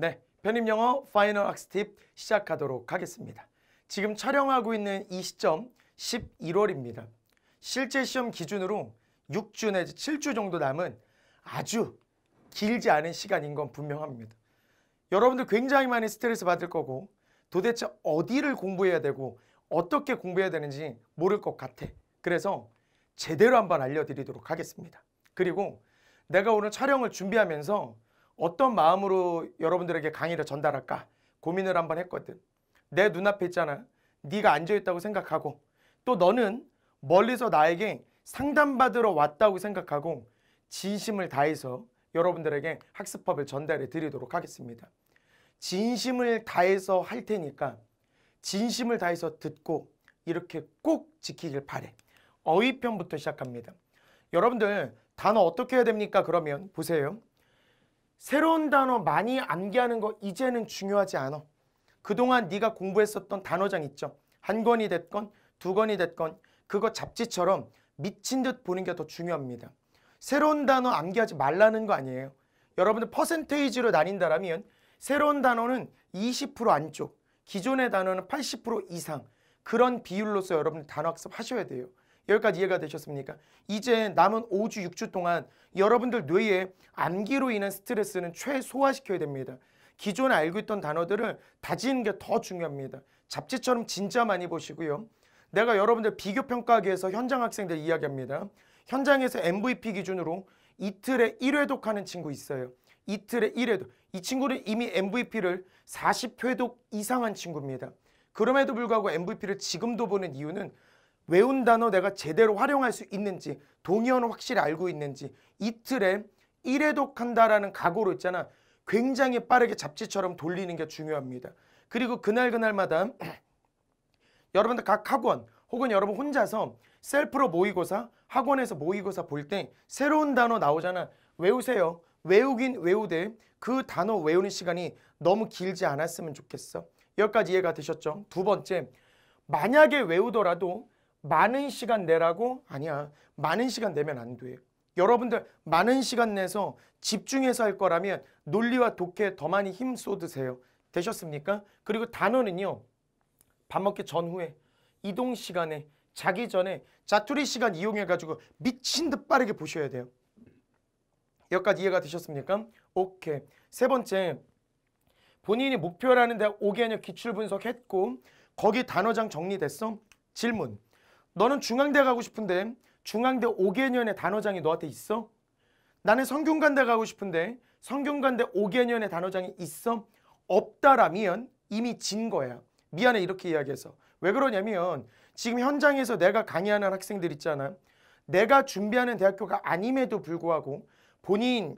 네, 편입영어 파이널 학습팁 시작하도록 하겠습니다. 지금 촬영하고 있는 이 시점 11월입니다. 실제 시험 기준으로 6주 내지 7주 정도 남은 아주 길지 않은 시간인 건 분명합니다. 여러분들 굉장히 많이 스트레스 받을 거고 도대체 어디를 공부해야 되고 어떻게 공부해야 되는지 모를 것 같아. 그래서 제대로 한번 알려드리도록 하겠습니다. 그리고 내가 오늘 촬영을 준비하면서 어떤 마음으로 여러분들에게 강의를 전달할까 고민을 한번 했거든. 내 눈앞에 있잖아. 네가 앉아있다고 생각하고 또 너는 멀리서 나에게 상담받으러 왔다고 생각하고 진심을 다해서 여러분들에게 학습법을 전달해 드리도록 하겠습니다. 진심을 다해서 할 테니까 진심을 다해서 듣고 이렇게 꼭 지키길 바래. 어휘편부터 시작합니다. 여러분들 단어 어떻게 해야 됩니까? 그러면 보세요. 새로운 단어 많이 암기하는 거 이제는 중요하지 않아. 그동안 네가 공부했었던 단어장 있죠. 한 권이 됐건 두 권이 됐건 그거 잡지처럼 미친 듯 보는 게 더 중요합니다. 새로운 단어 암기하지 말라는 거 아니에요. 여러분들 퍼센테이지로 나뉜다라면 새로운 단어는 20% 안쪽, 기존의 단어는 80% 이상 그런 비율로서 여러분들 단어 학습 하셔야 돼요. 여기까지 이해가 되셨습니까? 이제 남은 5주, 6주 동안 여러분들 뇌에 암기로 인한 스트레스는 최소화시켜야 됩니다. 기존에 알고 있던 단어들을 다지는 게 더 중요합니다. 잡지처럼 진짜 많이 보시고요. 내가 여러분들 비교평가학에서 현장 학생들 이야기합니다. 현장에서 MVP 기준으로 이틀에 1회독하는 친구 있어요. 이틀에 1회독. 이 친구는 이미 MVP를 40회독 이상한 친구입니다. 그럼에도 불구하고 MVP를 지금도 보는 이유는 외운 단어 내가 제대로 활용할 수 있는지 동의어는 확실히 알고 있는지 이틀에 1회독한다라는 각오로 있잖아. 굉장히 빠르게 잡지처럼 돌리는 게 중요합니다. 그리고 그날그날마다 여러분들 각 학원 혹은 여러분 혼자서 셀프로 모의고사 학원에서 모의고사 볼 때 새로운 단어 나오잖아. 외우세요. 외우긴 외우되 그 단어 외우는 시간이 너무 길지 않았으면 좋겠어. 여기까지 이해가 되셨죠? 두 번째, 만약에 외우더라도 많은 시간 내라고? 아니야. 많은 시간 내면 안 돼. 여러분들 많은 시간 내서 집중해서 할 거라면 논리와 독해에 더 많이 힘 쏟으세요. 되셨습니까? 그리고 단어는요. 밥 먹기 전후에 이동 시간에 자기 전에 자투리 시간 이용해가지고 미친 듯 빠르게 보셔야 돼요. 여기까지 이해가 되셨습니까? 오케이. 세 번째, 본인이 목표라는 데 오게 아니라 기출 분석했고 거기 단어장 정리됐어? 질문. 너는 중앙대 가고 싶은데 중앙대 5개년의 단어장이 너한테 있어? 나는 성균관대 가고 싶은데 성균관대 5개년의 단어장이 있어? 없다라면 이미 진 거야. 미안해 이렇게 이야기해서. 왜 그러냐면 지금 현장에서 내가 강의하는 학생들 있잖아. 내가 준비하는 대학교가 아님에도 불구하고 본인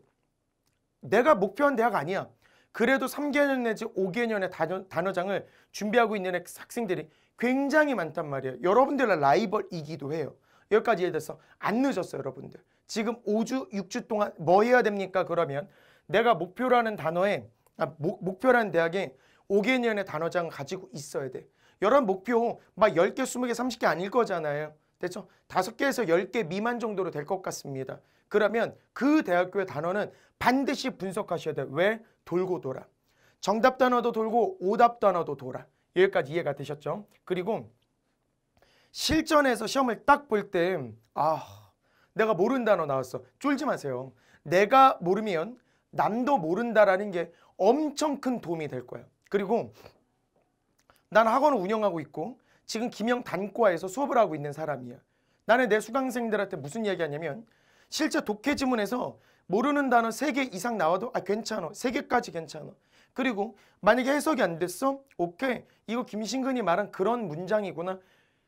내가 목표한 대학 아니야. 그래도 3개년 내지 5개년의 단어, 장을 준비하고 있는 학생들이 굉장히 많단 말이에요. 여러분들 라이벌이기도 해요. 여기까지 이해됐어? 안 늦었어요, 여러분들. 지금 5주, 6주 동안 뭐 해야 됩니까? 그러면 내가 목표라는 단어에 아, 목, 목표라는 대학에 5개년의 단어장 가지고 있어야 돼. 여러 목표 막 10개, 20개, 30개 아닐 거잖아요. 됐죠? 5개에서 10개 미만 정도로 될 것 같습니다. 그러면 그 대학교의 단어는 반드시 분석하셔야 돼. 왜? 돌고 돌아. 정답 단어도 돌고 오답 단어도 돌아. 여기까지 이해가 되셨죠? 그리고 실전에서 시험을 딱 볼 때 아, 내가 모르는 단어 나왔어. 쫄지 마세요. 내가 모르면 남도 모른다라는 게 엄청 큰 도움이 될 거예요. 그리고 난 학원을 운영하고 있고 지금 김영 단과에서 수업을 하고 있는 사람이야. 나는 내 수강생들한테 무슨 이야기하냐면 실제 독해 지문에서 모르는 단어 3개 이상 나와도 아 괜찮아. 3개까지 괜찮아. 그리고 만약에 해석이 안 됐어? 오케이. 이거 김신근이 말한 그런 문장이구나.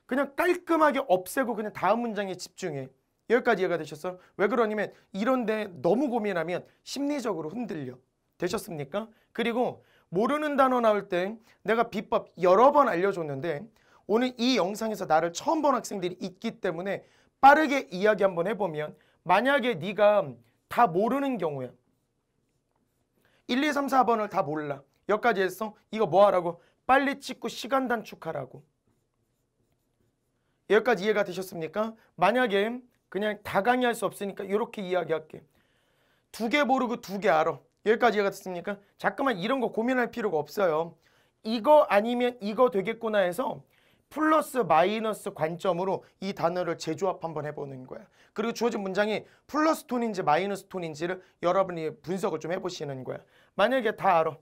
그냥 깔끔하게 없애고 그냥 다음 문장에 집중해. 여기까지 이해가 되셨어? 왜 그러냐면 이런데 너무 고민하면 심리적으로 흔들려. 되셨습니까? 그리고 모르는 단어 나올 때 내가 비법 여러 번 알려줬는데 오늘 이 영상에서 나를 처음 본 학생들이 있기 때문에 빠르게 이야기 한번 해보면 만약에 네가 다 모르는 경우야. 1, 2, 3, 4번을 다 몰라. 여기까지 했어? 이거 뭐 하라고? 빨리 찍고 시간 단축하라고. 여기까지 이해가 되셨습니까? 만약에 그냥 다 강의할 수 없으니까 이렇게 이야기할게. 두 개 모르고 두 개 알아. 여기까지 이해가 됐습니까? 잠깐만 이런 거 고민할 필요가 없어요. 이거 아니면 이거 되겠구나 해서 플러스 마이너스 관점으로 이 단어를 재조합 한번 해보는 거야. 그리고 주어진 문장이 플러스 톤인지 마이너스 톤인지를 여러분이 분석을 좀 해보시는 거야. 만약에 다 알아.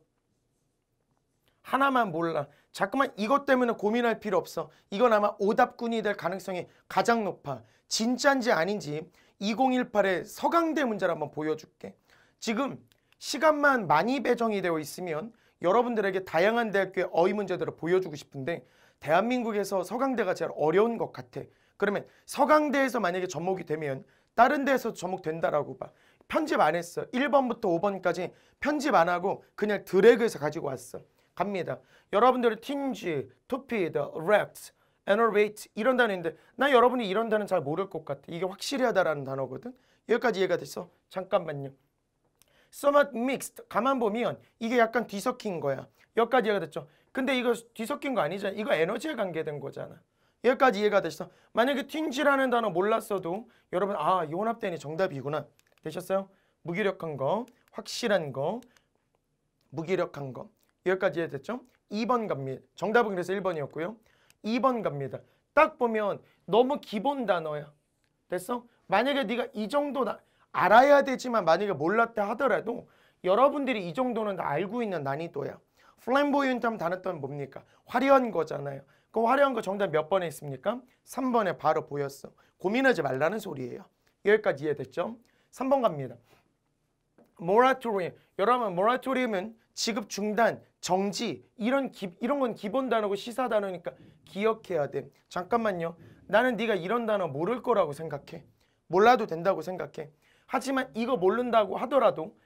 하나만 몰라. 자꾸만 이것 때문에 고민할 필요 없어. 이건 아마 오답꾼이될 가능성이 가장 높아. 진짜인지 아닌지 2018의 서강대 문제를 한번 보여줄게. 지금 시간만 많이 배정이 되어 있으면 여러분들에게 다양한 대학교의 어휘 문제들을 보여주고 싶은데 대한민국에서 서강대가 제일 어려운 것 같아. 그러면 서강대에서 만약에 접목이 되면 다른 데에서 접목된다라고 봐. 편집 안 했어. 1번부터 5번까지 편집 안 하고 그냥 드래그해서 가지고 왔어. 갑니다. 여러분들의 tinge, topied, w r e c e n e r v a t e 이런 단어인데 나 여러분이 이런 단어는 잘 모를 것 같아. 이게 확실하다라는 단어거든. 여기까지 이해가 됐어? 잠깐만요. somewhat mixed 가만 보면 이게 약간 뒤섞인 거야. 여기까지 이해가 됐죠? 근데 이거 뒤섞인 거 아니잖아. 이거 에너지에 관계된 거잖아. 여기까지 이해가 됐어? 만약에 튕지라는 단어 몰랐어도 여러분 아 혼합대니 정답이구나. 되셨어요? 무기력한 거, 확실한 거, 무기력한 거. 여기까지 이해됐죠? 2번 갑니다. 정답은 그래서 1번이었고요. 2번 갑니다. 딱 보면 너무 기본 단어야. 됐어? 만약에 네가 이 정도 나, 알아야 되지만 만약에 몰랐다 하더라도 여러분들이 이 정도는 다 알고 있는 난이도야. 플랜보이언트 하면 단어는 뭡니까? 화려한 거잖아요. 그 화려한 거 정답 몇 번에 있습니까? 3번에 바로 보였어. 고민하지 말라는 소리예요. 여기까지 이해됐죠? 3번 갑니다. moratorium. 여러분, moratorium은 지급 중단, 정지 이런 기, 이런 건 기본 단어고 시사 단어니까 기억해야 돼. 잠깐만요. 나는 네가 이런 단어 모를 거라고 생각해. 몰라도 된다고 생각해. 하지만 이거 모른다고 하더라도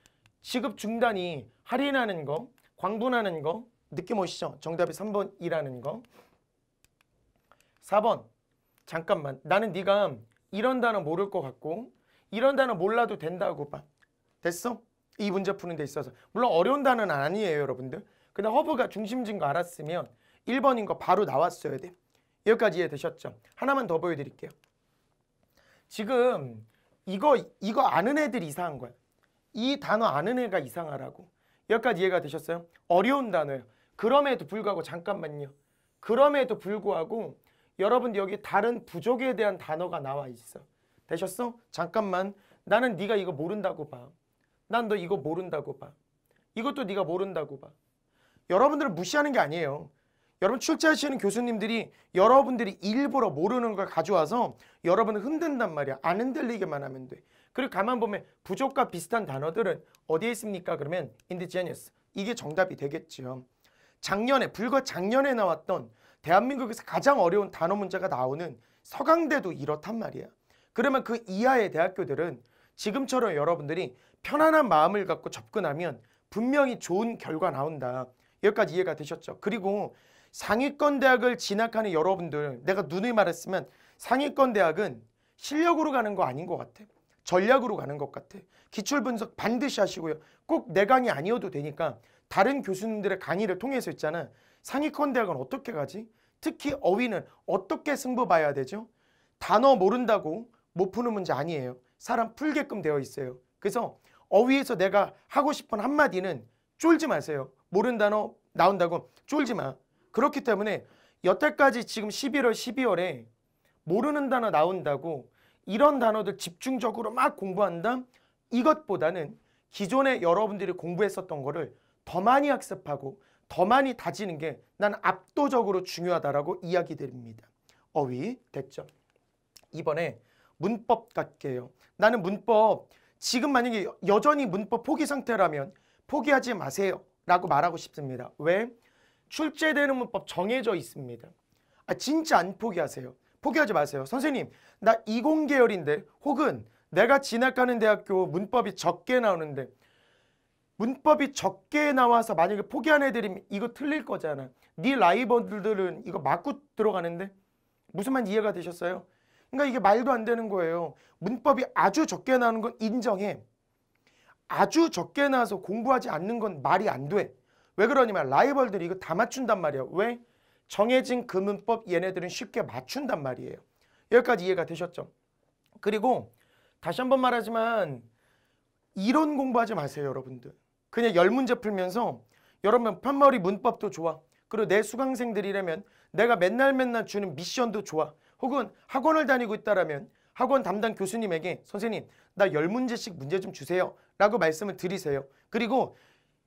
지급 중단이 할인하는 거, 광분하는 거 느낌 오시죠? 정답이 3번이라는 거. 4번. 잠깐만. 나는 네가 이런 단어 모를 것 같고 이런 단어 몰라도 된다고 봐. 됐어? 이 문제 푸는 데 있어서 물론 어려운 단어는 아니에요 여러분들 근데 허브가 중심지인 거 알았으면 1번인 거 바로 나왔어야 돼 여기까지 이해되셨죠? 하나만 더 보여드릴게요 지금 이거 이거 아는 애들 이상한 거야 이 단어 아는 애가 이상하라고 여기까지 이해가 되셨어요? 어려운 단어예요 그럼에도 불구하고 잠깐만요 그럼에도 불구하고 여러분들 여기 다른 부족에 대한 단어가 나와 있어 되셨어? 잠깐만 나는 네가 이거 모른다고 봐 난너 이거 모른다고 봐. 이것도 네가 모른다고 봐. 여러분들을 무시하는 게 아니에요. 여러분 출제하시는 교수님들이 여러분들이 일부러 모르는 걸 가져와서 여러분을 흔든단 말이야. 안 흔들리게만 하면 돼. 그리고 가만 보면 부족과 비슷한 단어들은 어디에 있습니까? 그러면 indigenous. 이게 정답이 되겠죠 작년에 불과 작년에 나왔던 대한민국에서 가장 어려운 단어 문제가 나오는 서강대도 이렇단 말이야. 그러면 그 이하의 대학교들은 지금처럼 여러분들이 편안한 마음을 갖고 접근하면 분명히 좋은 결과 나온다. 여기까지 이해가 되셨죠? 그리고 상위권 대학을 진학하는 여러분들 내가 눈을 말했으면 상위권 대학은 실력으로 가는 거 아닌 것 같아. 전략으로 가는 것 같아. 기출 분석 반드시 하시고요. 꼭 내 강의 아니어도 되니까 다른 교수님들의 강의를 통해서 있잖아. 상위권 대학은 어떻게 가지? 특히 어휘는 어떻게 승부 봐야 되죠? 단어 모른다고 못 푸는 문제 아니에요. 사람 풀게끔 되어 있어요. 그래서 어휘에서 내가 하고 싶은 한마디는 쫄지 마세요. 모른 단어 나온다고 쫄지 마. 그렇기 때문에 여태까지 지금 11월, 12월에 모르는 단어 나온다고 이런 단어들 집중적으로 막 공부한다? 이것보다는 기존에 여러분들이 공부했었던 거를 더 많이 학습하고 더 많이 다지는 게 난 압도적으로 중요하다라고 이야기 드립니다. 어휘 됐죠? 이번에 문법 같게요. 나는 문법 지금 만약에 여전히 문법 포기 상태라면 포기하지 마세요 라고 말하고 싶습니다. 왜? 출제되는 문법 정해져 있습니다. 아 진짜 안 포기하세요. 포기하지 마세요. 선생님 나 이공 계열인데 혹은 내가 진학하는 대학교 문법이 적게 나오는데 문법이 적게 나와서 만약에 포기한 애들이면 이거 틀릴 거잖아. 네 라이벌들은 이거 맞고 들어가는데 무슨 말 이해가 되셨어요? 그러니까 이게 말도 안 되는 거예요. 문법이 아주 적게 나오는 건 인정해. 아주 적게 나와서 공부하지 않는 건 말이 안 돼. 왜 그러냐면 라이벌들이 이거 다 맞춘단 말이야. 왜? 정해진 그 문법 얘네들은 쉽게 맞춘단 말이에요. 여기까지 이해가 되셨죠? 그리고 다시 한번 말하지만 이론 공부하지 마세요 여러분들. 그냥 열 문제 풀면서 여러분 판머리 문법도 좋아. 그리고 내 수강생들이라면 내가 맨날 맨날 주는 미션도 좋아. 혹은 학원을 다니고 있다라면 학원 담당 교수님에게 선생님 나 열문제씩 문제 좀 주세요 라고 말씀을 드리세요. 그리고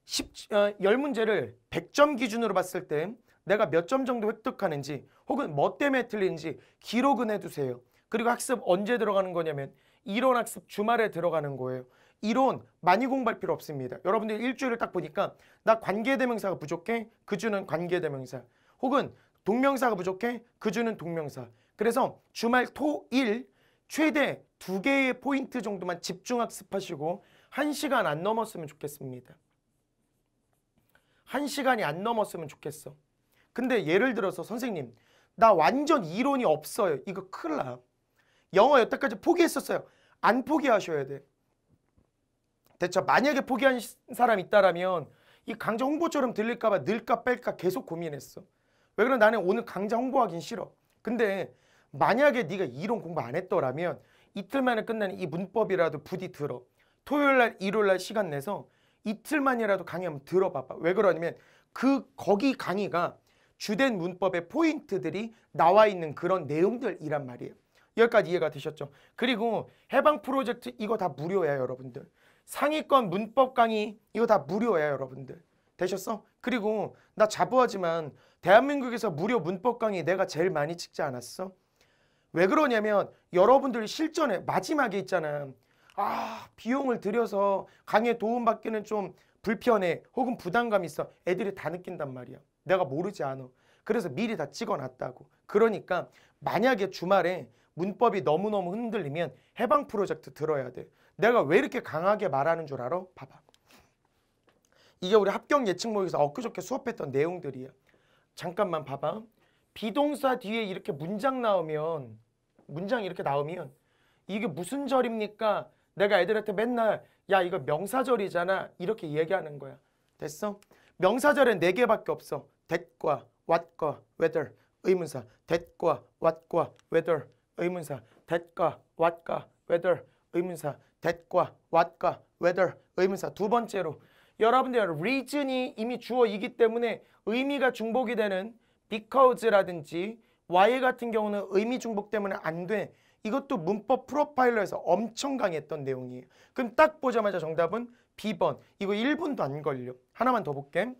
10, 어, 10문제를 100점 기준으로 봤을 때 내가 몇 점 정도 획득하는지 혹은 뭐 때문에 틀린지 기록은 해두세요. 그리고 학습 언제 들어가는 거냐면 이론 학습 주말에 들어가는 거예요. 이론 많이 공부할 필요 없습니다. 여러분들 일주일을 딱 보니까 나 관계대명사가 부족해? 그 주는 관계대명사. 혹은 동명사가 부족해? 그 주는 동명사. 그래서 주말 토, 일 최대 두 개의 포인트 정도만 집중 학습하시고 한시간안 넘었으면 좋겠습니다. 한시간이안 넘었으면 좋겠어. 근데 예를 들어서 선생님 나 완전 이론이 없어요. 이거 큰일 나. 영어 여태까지 포기했었어요. 안 포기하셔야 돼. 대체 만약에 포기한 사람 있다라면 이 강좌 홍보처럼 들릴까 봐 늘까 뺄까 계속 고민했어. 왜 그러면 나는 오늘 강좌 홍보하긴 싫어. 근데 만약에 네가 이론 공부 안 했더라면 이틀 만에 끝나는 이 문법이라도 부디 들어. 토요일 날, 일요일 날 시간 내서 이틀만이라도 강의 한번 들어봐봐. 왜 그러냐면 그 거기 강의가 주된 문법의 포인트들이 나와 있는 그런 내용들이란 말이에요. 여기까지 이해가 되셨죠? 그리고 해방 프로젝트 이거 다 무료예요, 여러분들. 상위권 문법 강의 이거 다 무료예요, 여러분들. 되셨어? 그리고 나 자부하지만 대한민국에서 무료 문법 강의 내가 제일 많이 찍지 않았어? 왜 그러냐면 여러분들이 실전에 마지막에 있잖아. 아 비용을 들여서 강의 도움받기는 좀 불편해 혹은 부담감 이 있어 애들이 다 느낀단 말이야 내가 모르지 않아 그래서 미리 다 찍어놨다고 그러니까 만약에 주말에 문법이 너무너무 흔들리면 해방 프로젝트 들어야 돼 내가 왜 이렇게 강하게 말하는 줄 알아? 봐봐 이게 우리 합격 예측 모의에서 엊그저께 수업했던 내용들이야 잠깐만 봐봐 비동사 뒤에 이렇게 문장 나오면 문장 이렇게 나오면 이게 무슨 절입니까? 내가 애들한테 맨날 야 이거 명사절이잖아 이렇게 얘기하는 거야. 됐어? 명사절엔 네 개밖에 없어. that과 what과 whether 의문사 that과 what과 whether 의문사 that과 what과 whether 의문사 that과 what과 whether 의문사 두 번째로 여러분들 reason이 이미 주어이기 때문에 의미가 중복이 되는 because라든지 why 같은 경우는 의미 중복 때문에 안 돼. 이것도 문법 프로파일러에서 엄청 강했던 내용이에요. 그럼 딱 보자마자 정답은 B번. 이거 1분도 안 걸려. 하나만 더 볼게.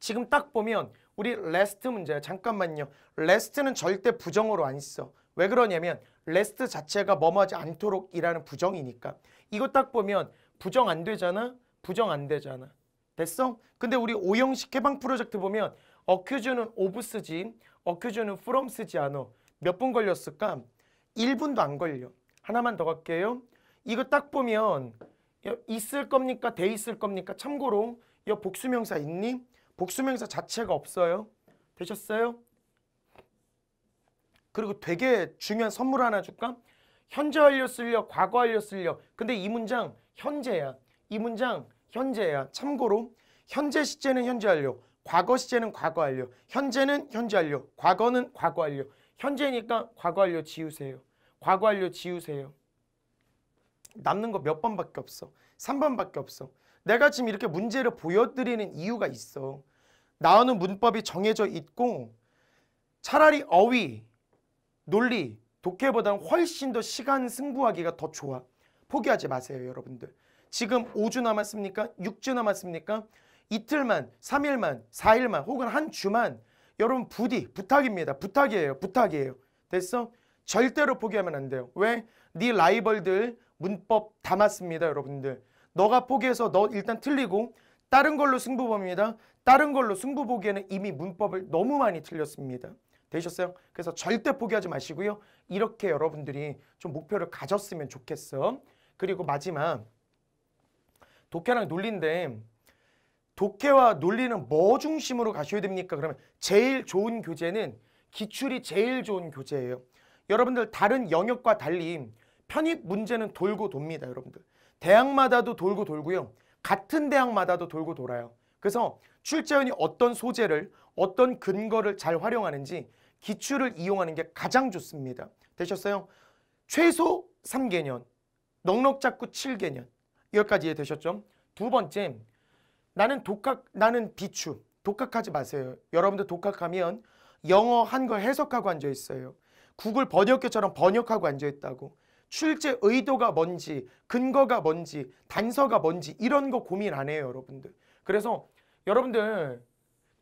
지금 딱 보면 우리 레스트 문제야. 잠깐만요. 레스트는 절대 부정어로 안 써. 왜 그러냐면 레스트 자체가 뭐뭐하지 않도록 이라는 부정이니까. 이거 딱 보면 부정 안 되잖아. 부정 안 되잖아. 됐어? 근데 우리 오형식 해방 프로젝트 보면 어큐즈는 오브 쓰지 어큐즈는 프롬 쓰지 않아 몇분 걸렸을까? 1분도 안 걸려 하나만 더 갈게요 이거 딱 보면 있을 겁니까? 돼 있을 겁니까? 참고로 이 복수명사 있니? 복수명사 자체가 없어요 되셨어요? 그리고 되게 중요한 선물 하나 줄까? 현재 완료 쓸려 과거 완료 쓸려 근데 이 문장 현재야 이 문장 현재야 참고로 현재 시제는 현재 완료 과거 시제는 과거 완료, 현재는 현재 완료, 과거는 과거 완료. 현재니까 과거 완료 지우세요. 과거 완료 지우세요. 남는 거 몇 번밖에 없어. 3번밖에 없어. 내가 지금 이렇게 문제를 보여드리는 이유가 있어. 나오는 문법이 정해져 있고 차라리 어휘, 논리, 독해보다는 훨씬 더 시간 승부하기가 더 좋아. 포기하지 마세요, 여러분들. 지금 5주 남았습니까? 6주 남았습니까? 이틀만, 3일만, 4일만 혹은 한 주만 여러분 부디 부탁입니다. 부탁이에요. 부탁이에요. 됐어? 절대로 포기하면 안 돼요. 왜? 네 라이벌들 문법 담았습니다. 여러분들. 너가 포기해서 너 일단 틀리고 다른 걸로 승부 봅니다. 다른 걸로 승부 보기에는 이미 문법을 너무 많이 틀렸습니다. 되셨어요? 그래서 절대 포기하지 마시고요. 이렇게 여러분들이 좀 목표를 가졌으면 좋겠어. 그리고 마지막 독해랑 논리인데 독해와 논리는 뭐 중심으로 가셔야 됩니까? 그러면 제일 좋은 교재는 기출이 제일 좋은 교재예요. 여러분들 다른 영역과 달리 편입 문제는 돌고 돕니다. 여러분들. 대학마다도 돌고 돌고요. 같은 대학마다도 돌고 돌아요. 그래서 출제원이 어떤 소재를 어떤 근거를 잘 활용하는지 기출을 이용하는 게 가장 좋습니다. 되셨어요? 최소 3개년, 넉넉 잡고 7개년. 여기까지 이해되셨죠? 두 번째, 나는 독학, 나는 비추. 독학하지 마세요. 여러분들 독학하면 영어 한 거 해석하고 앉아 있어요. 구글 번역교처럼 번역하고 앉아 있다고. 출제 의도가 뭔지, 근거가 뭔지, 단서가 뭔지 이런 거 고민 안 해요, 여러분들. 그래서 여러분들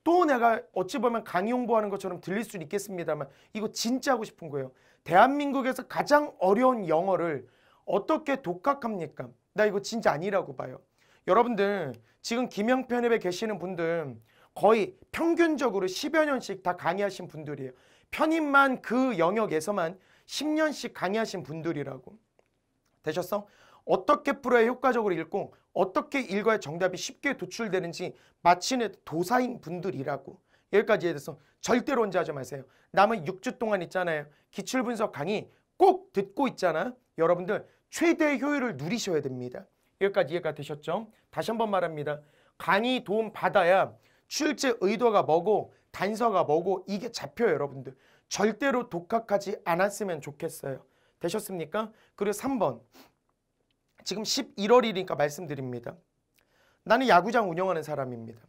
또 내가 어찌 보면 강의 홍보하는 것처럼 들릴 수 있겠습니다만 이거 진짜 하고 싶은 거예요. 대한민국에서 가장 어려운 영어를 어떻게 독학합니까? 나 이거 진짜 아니라고 봐요. 여러분들 지금 김영편협에 계시는 분들 거의 평균적으로 10여 년씩 다 강의하신 분들이에요. 편입만 그 영역에서만 10년씩 강의하신 분들이라고. 되셨어? 어떻게 풀어야 효과적으로 읽고 어떻게 읽어야 정답이 쉽게 도출되는지 마치는 도사인 분들이라고. 여기까지해서 절대로 혼자 하지 마세요. 남은 6주 동안 있잖아요. 기출분석 강의 꼭 듣고 있잖아. 여러분들 최대 효율을 누리셔야 됩니다. 여기까지 이해가 되셨죠? 다시 한번 말합니다. 강의 도움 받아야 출제 의도가 뭐고 단서가 뭐고 이게 잡혀요 여러분들. 절대로 독학하지 않았으면 좋겠어요. 되셨습니까? 그리고 3번 지금 11월이니까 말씀드립니다. 나는 야구장 운영하는 사람입니다.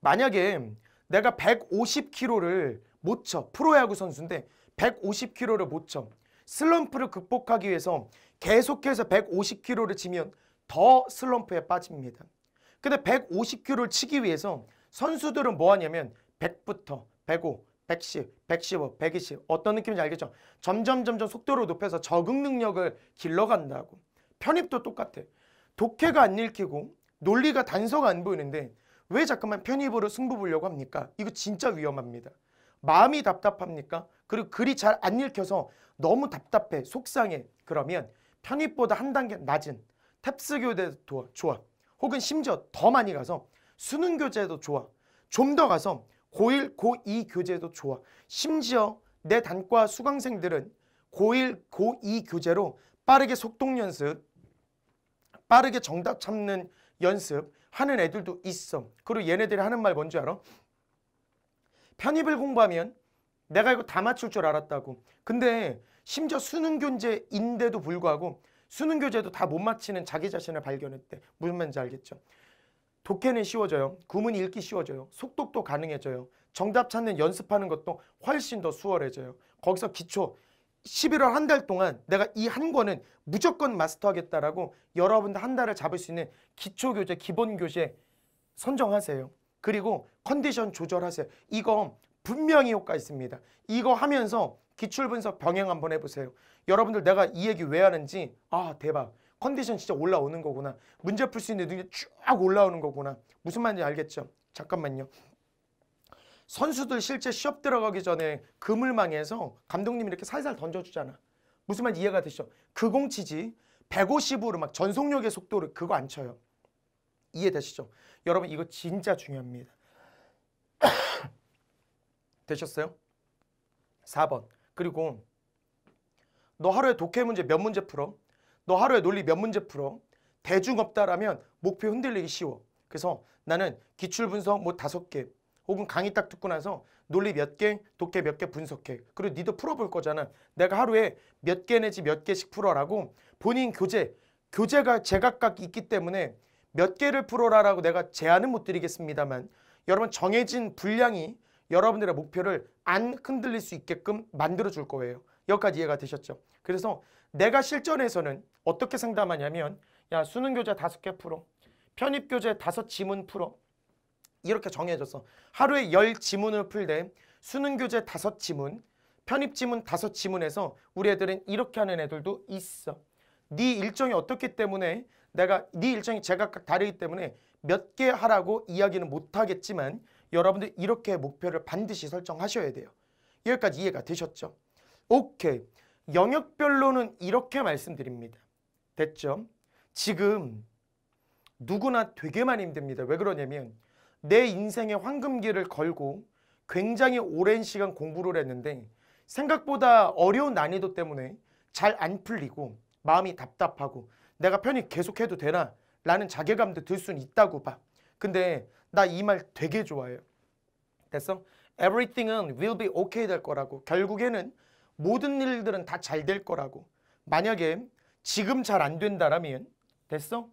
만약에 내가 150km를 못 쳐. 프로야구 선수인데 150km를 못 쳐. 슬럼프를 극복하기 위해서 계속해서 150kg를 치면 더 슬럼프에 빠집니다. 근데 150kg를 치기 위해서 선수들은 뭐 하냐면 100부터 105, 110, 115, 120 어떤 느낌인지 알겠죠? 점점 점점 속도를 높여서 적응 능력을 길러간다고 편입도 똑같아 독해가 안 읽히고 논리가 단서가 안 보이는데 왜 자꾸만 편입으로 승부 보려고 합니까? 이거 진짜 위험합니다 마음이 답답합니까? 그리고 글이 잘 안 읽혀서 너무 답답해 속상해 그러면 편입보다 한 단계 낮은 탭스 교재도 좋아. 혹은 심지어 더 많이 가서 수능 교재도 좋아. 좀 더 가서 고1, 고2 교재도 좋아. 심지어 내 단과 수강생들은 고1, 고2 교재로 빠르게 속독 연습, 빠르게 정답 참는 연습 하는 애들도 있어. 그리고 얘네들이 하는 말 뭔지 알아? 편입을 공부하면 내가 이거 다 맞출 줄 알았다고. 근데 심지어 수능 교재인데도 불구하고 수능 교재도 다 못 맞히는 자기 자신을 발견했대. 무슨 말인지 알겠죠? 독해는 쉬워져요. 구문 읽기 쉬워져요. 속독도 가능해져요. 정답 찾는 연습하는 것도 훨씬 더 수월해져요. 거기서 기초 11월 한 달 동안 내가 이 한 권은 무조건 마스터하겠다라고 여러분들 한 달을 잡을 수 있는 기초교재, 기본교재 선정하세요. 그리고 컨디션 조절하세요. 이거 분명히 효과 있습니다. 이거 하면서 기출분석 병행 한번 해보세요. 여러분들 내가 이 얘기 왜 하는지 아 대박. 컨디션 진짜 올라오는 거구나. 문제 풀 수 있는 능력 쭉 올라오는 거구나. 무슨 말인지 알겠죠? 잠깐만요. 선수들 실제 시합 들어가기 전에 그물망에서 감독님이 이렇게 살살 던져주잖아. 무슨 말인지 이해가 되시죠? 그공 치지 150으로 막 전속력의 속도를 그거 안 쳐요. 이해되시죠? 여러분 이거 진짜 중요합니다. 되셨어요? 4번 그리고 너 하루에 독해 문제 몇 문제 풀어? 너 하루에 논리 몇 문제 풀어? 대중 없다라면 목표 흔들리기 쉬워. 그래서 나는 기출 분석 뭐 다섯 개 혹은 강의 딱 듣고 나서 논리 몇 개, 독해 몇 개 분석해. 그리고 니도 풀어볼 거잖아. 내가 하루에 몇 개 내지 몇 개씩 풀어라고 본인 교재, 교재가 제각각 있기 때문에 몇 개를 풀어라라고 내가 제안은 못 드리겠습니다만 여러분 정해진 분량이 여러분들의 목표를 안 흔들릴 수 있게끔 만들어줄 거예요. 여기까지 이해가 되셨죠? 그래서 내가 실전에서는 어떻게 상담하냐면 야 수능 교재 다섯 개 풀어 편입 교재 다섯 지문 풀어 이렇게 정해졌어 하루에 열 지문을 풀되 수능 교재 다섯 지문 편입 지문 다섯 지문에서 우리 애들은 이렇게 하는 애들도 있어 네 일정이 어떻기 때문에 내가 네 일정이 제각각 다르기 때문에 몇 개 하라고 이야기는 못하겠지만 여러분들 이렇게 목표를 반드시 설정하셔야 돼요. 여기까지 이해가 되셨죠? 오케이. 영역별로는 이렇게 말씀드립니다. 됐죠? 지금 누구나 되게 많이 힘듭니다. 왜 그러냐면 내 인생의 황금기를 걸고 굉장히 오랜 시간 공부를 했는데 생각보다 어려운 난이도 때문에 잘 안 풀리고 마음이 답답하고 내가 편히 계속해도 되나? 라는 자괴감도 들 수는 있다고 봐. 근데 나이말 되게 좋아해요. 됐어? Everything은 will be okay 될 거라고. 결국에는 모든 일들은 다 잘 될 거라고. 만약에 지금 잘 안 된다라면 됐어?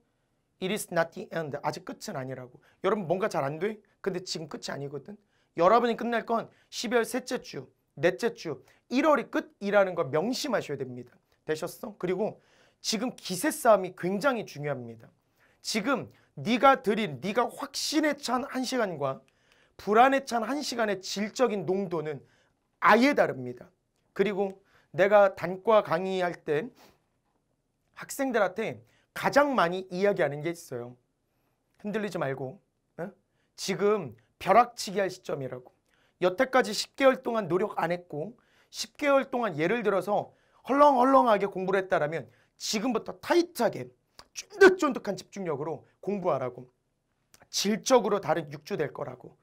It is not the end. 아직 끝은 아니라고. 여러분 뭔가 잘 안 돼? 근데 지금 끝이 아니거든. 여러분이 끝날 건 12월 셋째 주, 넷째 주, 1월이 끝이라는 걸 명심하셔야 됩니다. 되셨어? 그리고 지금 기세 싸움이 굉장히 중요합니다. 지금 네가 드린 네가 확신에 찬 한 시간과 불안에 찬 한 시간의 질적인 농도는 아예 다릅니다. 그리고 내가 단과 강의할 때 학생들한테 가장 많이 이야기하는 게 있어요. 흔들리지 말고 어? 지금 벼락치기 할 시점이라고 여태까지 10개월 동안 노력 안 했고 10개월 동안 예를 들어서 헐렁헐렁하게 공부를 했다라면 지금부터 타이트하게 쫀득쫀득한 집중력으로 공부하라고. 질적으로 다른 육주될 거라고.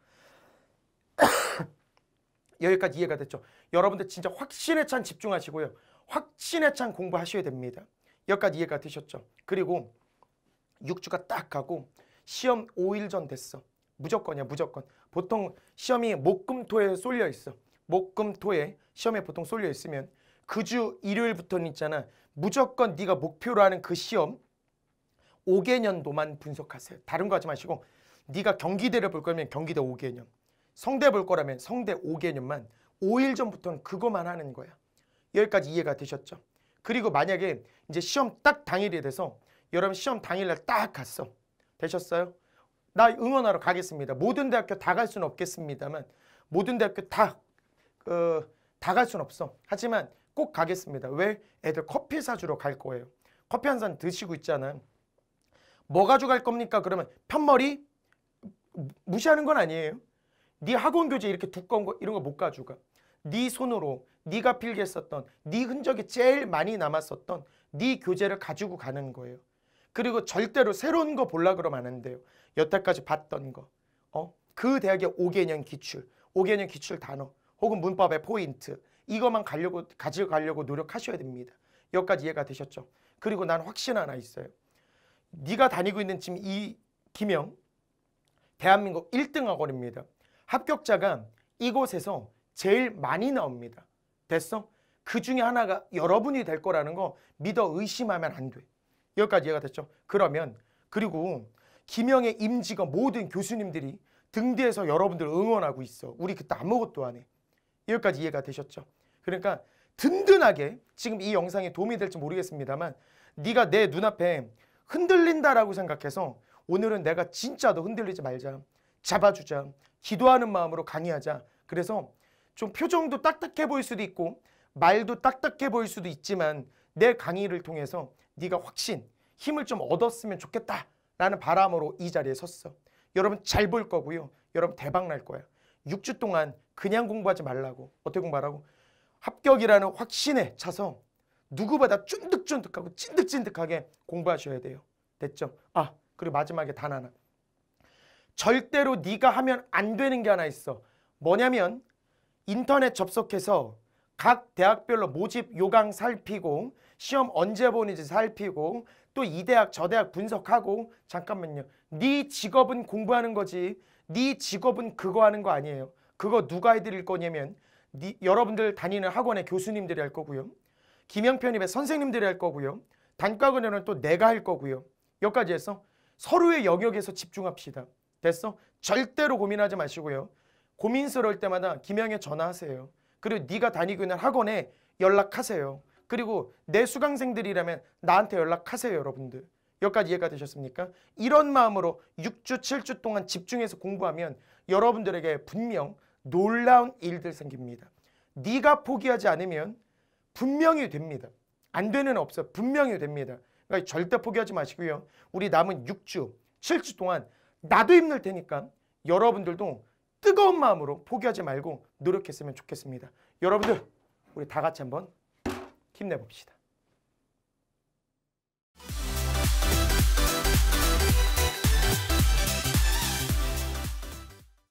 여기까지 이해가 됐죠? 여러분들 진짜 확신에 찬 집중하시고요. 확신에 찬 공부하셔야 됩니다. 여기까지 이해가 되셨죠? 그리고 육주가딱 가고 시험 5일 전 됐어. 무조건이야 무조건. 보통 시험이 목금토에 쏠려 있어. 목금토에 시험에 보통 쏠려 있으면 그 주 일요일부터는 있잖아. 무조건 네가 목표로 하는 그 시험 5개년도만 분석하세요. 다른 거 하지 마시고 네가 경기대를 볼 거면 경기대 5개년 성대 볼 거라면 성대 5개년만 5일 전부터는 그것만 하는 거야. 여기까지 이해가 되셨죠? 그리고 만약에 이제 시험 딱 당일이 돼서 여러분 시험 당일날 딱 갔어. 되셨어요? 나 응원하러 가겠습니다. 모든 대학교 다 갈 수는 없겠습니다만 모든 대학교 다 그 다 갈 수는 없어. 하지만 꼭 가겠습니다. 왜? 애들 커피 사주러 갈 거예요. 커피 한 잔 드시고 있잖아. 요뭐 가져갈 겁니까? 그러면 편머리 무시하는 건 아니에요. 네 학원 교재 이렇게 두꺼운 거 이런 거 못 가져가. 네 손으로 네가 필기에 썼던 네 흔적이 제일 많이 남았었던 네 교재를 가지고 가는 거예요. 그리고 절대로 새로운 거 볼라 그러면 안 돼요. 여태까지 봤던 거. 어? 그 대학의 5개년 기출, 5개년 기출 단어 혹은 문법의 포인트 이것만 가려고 가지 가려고 노력하셔야 됩니다. 여기까지 이해가 되셨죠? 그리고 난 확신 하나 있어요. 네가 다니고 있는 지금 이 기명 대한민국 1등 학원입니다. 합격자가 이곳에서 제일 많이 나옵니다. 됐어? 그 중에 하나가 여러분이 될 거라는 거 믿어 의심하면 안 돼. 여기까지 이해가 됐죠? 그러면 그리고 김영의 임직원 모든 교수님들이 등대에서 여러분들 응원하고 있어. 우리 그때 아무것도 안 해. 여기까지 이해가 되셨죠? 그러니까 든든하게 지금 이 영상이 도움이 될지 모르겠습니다만 네가 내 눈앞에 흔들린다라고 생각해서 오늘은 내가 진짜 도 흔들리지 말자. 잡아주자. 기도하는 마음으로 강의하자. 그래서 좀 표정도 딱딱해 보일 수도 있고 말도 딱딱해 보일 수도 있지만 내 강의를 통해서 네가 확신, 힘을 좀 얻었으면 좋겠다라는 바람으로 이 자리에 섰어. 여러분 잘 볼 거고요. 여러분 대박 날거야 6주 동안 그냥 공부하지 말라고 어떻게 공부하라고 합격이라는 확신에 차서 누구보다 쫀득쫀득하고 찐득찐득하게 공부하셔야 돼요. 됐죠? 아 그리고 마지막에 단 하나. 절대로 네가 하면 안 되는 게 하나 있어. 뭐냐면 인터넷 접속해서 각 대학별로 모집 요강 살피고 시험 언제 보는지 살피고 또 이 대학 저 대학 분석하고 잠깐만요. 네 직업은 공부하는 거지. 네 직업은 그거 하는 거 아니에요. 그거 누가 해드릴 거냐면 네, 여러분들 다니는 학원의 교수님들이 할 거고요. 김영편입의 선생님들이 할 거고요. 단과 근현은 또 내가 할 거고요. 여기까지 해서 서로의 영역에서 집중합시다. 됐어? 절대로 고민하지 마시고요. 고민스러울 때마다 김영에 전화하세요. 그리고 네가 다니고 있는 학원에 연락하세요. 그리고 내 수강생들이라면 나한테 연락하세요 여러분들. 여기까지 이해가 되셨습니까? 이런 마음으로 6주, 7주 동안 집중해서 공부하면 여러분들에게 분명 놀라운 일들 생깁니다. 네가 포기하지 않으면 분명히 됩니다. 안 되는 없어. 분명히 됩니다. 그러니까 절대 포기하지 마시고요. 우리 남은 6주, 7주 동안 나도 힘들 테니까 여러분들도 뜨거운 마음으로 포기하지 말고 노력했으면 좋겠습니다. 여러분들 우리 다 같이 한번 힘내봅시다.